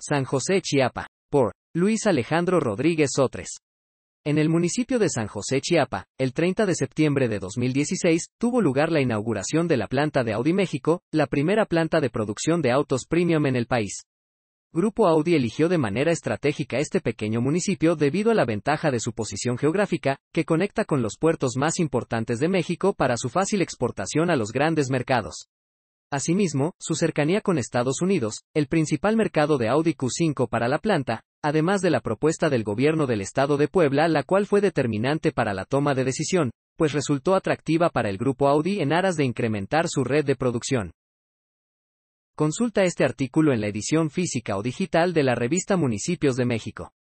San José Chiapa. Por Luis Alejandro Rodríguez Otres. En el municipio de San José Chiapa, el 30 de septiembre de 2016, tuvo lugar la inauguración de la planta de Audi México, la primera planta de producción de autos premium en el país. Grupo Audi eligió de manera estratégica este pequeño municipio debido a la ventaja de su posición geográfica, que conecta con los puertos más importantes de México para su fácil exportación a los grandes mercados. Asimismo, su cercanía con Estados Unidos, el principal mercado de Audi Q5 para la planta, además de la propuesta del gobierno del estado de Puebla la cual fue determinante para la toma de decisión, pues resultó atractiva para el grupo Audi en aras de incrementar su red de producción. Consulta este artículo en la edición física o digital de la revista Municipios de México.